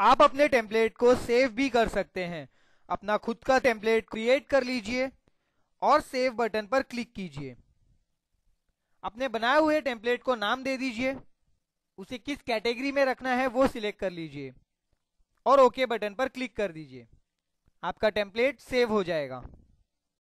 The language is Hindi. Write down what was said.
आप अपने टेम्पलेट को सेव भी कर सकते हैं अपना खुद का टेम्पलेट क्रिएट कर लीजिए और सेव बटन पर क्लिक कीजिए अपने बनाए हुए टेम्पलेट को नाम दे दीजिए उसे किस कैटेगरी में रखना है वो सिलेक्ट कर लीजिए और ओके बटन पर क्लिक कर दीजिए आपका टेम्पलेट सेव हो जाएगा